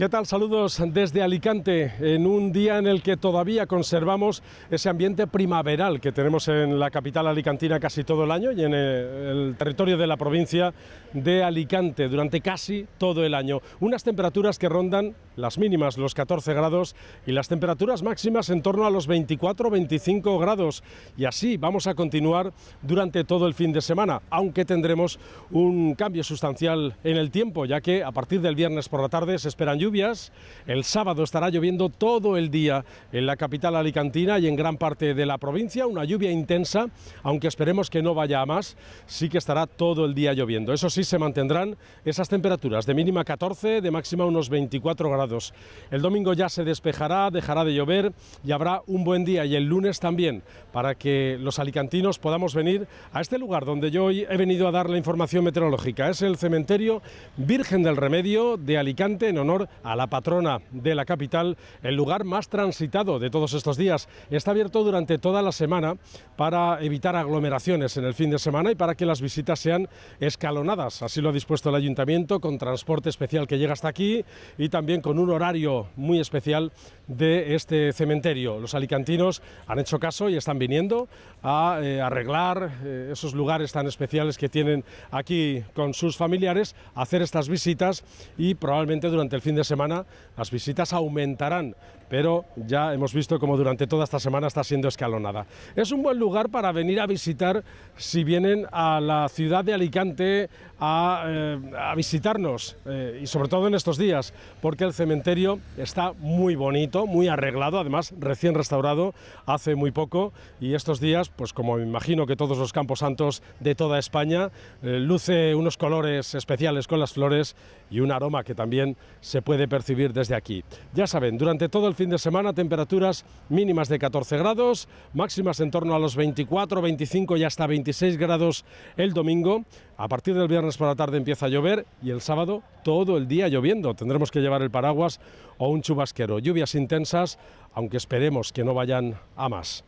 ¿Qué tal? Saludos desde Alicante, en un día en el que todavía conservamos ese ambiente primaveral que tenemos en la capital alicantina casi todo el año y en el territorio de la provincia de Alicante durante casi todo el año. Unas temperaturas que rondan las mínimas, los 14 grados, y las temperaturas máximas en torno a los 24-25 grados. Y así vamos a continuar durante todo el fin de semana, aunque tendremos un cambio sustancial en el tiempo, ya que a partir del viernes por la tarde se esperan lluvias el sábado estará lloviendo todo el día en la capital alicantina y en gran parte de la provincia. Una lluvia intensa, aunque esperemos que no vaya a más. Sí que estará todo el día lloviendo. Eso sí, se mantendrán esas temperaturas de mínima 14, de máxima unos 24 grados. El domingo ya se despejará, dejará de llover y habrá un buen día. Y el lunes también, para que los alicantinos podamos venir a este lugar donde yo hoy he venido a dar la información meteorológica. Es el cementerio Virgen del Remedio de Alicante en honor a la patrona de la capital, el lugar más transitado de todos estos días. Está abierto durante toda la semana para evitar aglomeraciones en el fin de semana y para que las visitas sean escalonadas. Así lo ha dispuesto el ayuntamiento con transporte especial que llega hasta aquí y también con un horario muy especial de este cementerio. Los alicantinos han hecho caso y están viniendo a eh, arreglar eh, esos lugares tan especiales que tienen aquí con sus familiares, hacer estas visitas y probablemente durante el fin de semana las visitas aumentarán, pero ya hemos visto como durante toda esta semana está siendo escalonada. Es un buen lugar para venir a visitar si vienen a la ciudad de Alicante a eh, visitarnos y sobre todo en estos días, porque el cementerio está muy bonito muy arreglado, además recién restaurado hace muy poco y estos días, pues como me imagino que todos los campos santos de toda España, eh, luce unos colores especiales con las flores y un aroma que también se puede percibir desde aquí. Ya saben, durante todo el fin de semana temperaturas mínimas de 14 grados, máximas en torno a los 24, 25 y hasta 26 grados el domingo. A partir del viernes por la tarde empieza a llover y el sábado todo el día lloviendo. Tendremos que llevar el paraguas o un chubasquero. Lluvias intensas, aunque esperemos que no vayan a más.